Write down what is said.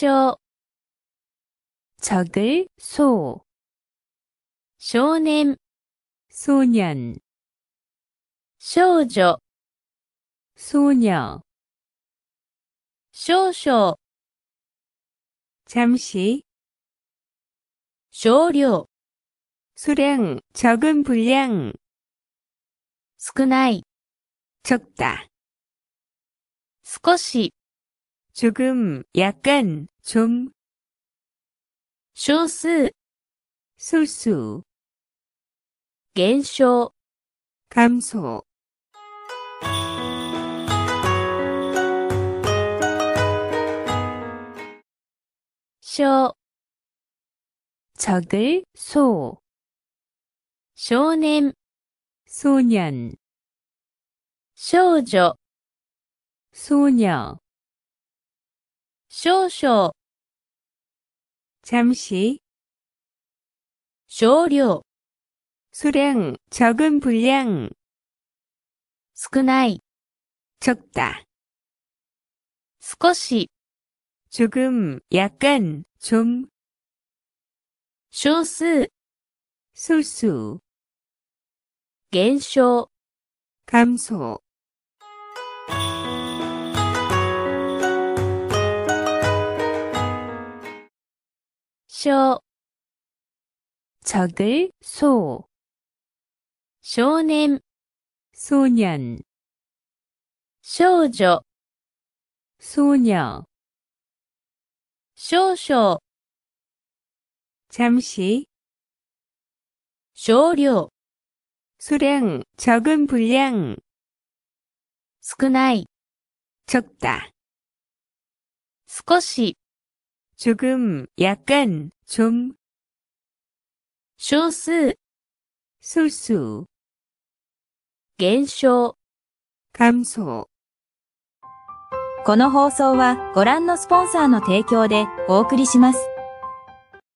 쇼 적을 소 쇼냄 소년 쇼조 소녀 쇼쇼 잠시 쇼료 수량 적은 분량 少ない적다 少し 조금, 약간, 좀. 쇼스. 소수. 겐쇼. 감소. 쇼. 적을, 소. 쇼넨. 소년. 少女소녀 少々 잠시 少量 수량, 적은 분량 少ない 적다 少し 조금, 약간, 좀少数 소수 減少 감소 쇼 적을 소 쇼냄 소년 쇼조 소녀 쇼쇼 잠시 쇼료 수량 적은 분량 少ない적다 少し조금약간좀少数소수減少감소この放送はご覧のスポンサーの提供でお送りします。